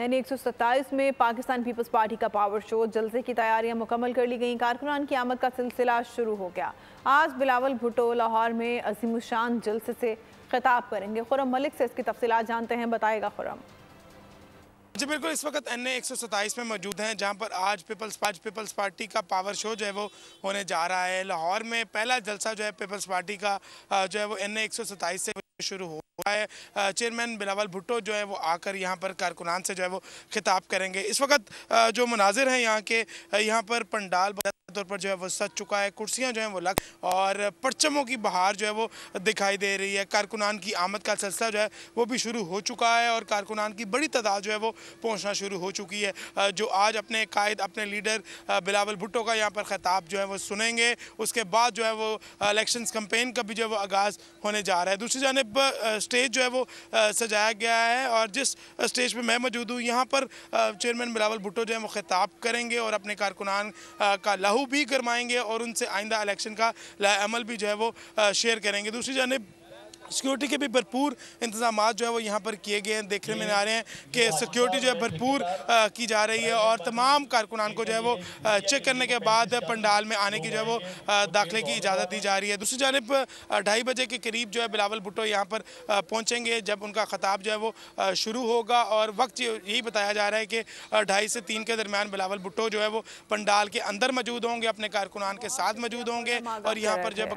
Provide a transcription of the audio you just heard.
यानी एक में पाकिस्तान पीपल्स पार्टी का पावर शो जलसे की तैयारियां मुकम्मल कर ली गई कारकुनान की आमद का सिलसिला शुरू हो गया आज बिलावल भुट्टो लाहौर में अजीमुशान जलसे से खिताब करेंगे खुरम मलिक से इसकी तफसीत जानते हैं बताएगा खुरम जी बिल्कुल इस वक्त एन ए एक में मौजूद हैं जहां पर आज पीपल्स पार्टी पीपल्स पार्टी का पावर शो जो है वो होने जा रहा है लाहौर में पहला जलसा जो है पीपल्स पार्टी का जो है वो एन ए से शुरू हो हुआ है चेयरमैन बिलावल भुट्टो जो है वो आकर यहाँ पर कारकुनान से जो है वो खिताब करेंगे इस वक्त जो मनाजिर हैं यहाँ के यहाँ पर पंडाल तौर पर जो है वो सज चुका है कुर्सियाँ जो हैं वो लग और परचमों की बहार जो है वो दिखाई दे रही है कारकुनान की आमद का सिलसिला जो है वो भी शुरू हो चुका है और कारकुनान की बड़ी तादाद जो है वो पहुँचना शुरू हो चुकी है जो आज अपने कायद अपने लीडर बिलावल भुट्टो का यहाँ पर खिताब जो है वो सुनेंगे उसके बाद जो है वो इलेक्शन कम्पेन का भी जो है वो आगाज़ होने जा रहा है दूसरी जानब स्टेज जो है वो सजाया गया है और जिस स्टेज पे मैं मौजूद हूँ यहाँ पर चेयरमैन बिलावल भुट्टो जो है वो खिताब करेंगे और अपने कारकुनान का लहू भी गरमाएंगे और उनसे आइंदा इलेक्शन का अमल भी जो है वो शेयर करेंगे दूसरी जानब सिक्योरिटी के भी भरपूर इंतजाम जो है वो यहाँ पर किए गए हैं देखने में आ रहे हैं कि सिक्योरिटी जो है भरपूर की जा रही है और तमाम कारकुनान को जो है वो चेक करने के बाद पंडाल में आने की जो है वो दाखिले की इजाज़त दी जा रही है दूसरी जानब ढाई बजे के करीब जो है बिलावल भुट्टो यहाँ पर पहुँचेंगे जब उनका खताब जो है वो शुरू होगा और वक्त यही बताया जा रहा है कि ढाई से तीन के दरमियान बिलावल भुट्टो जो है वो पंडाल के अंदर मौजूद होंगे अपने कारकुनान के साथ मौजूद होंगे और यहाँ पर जब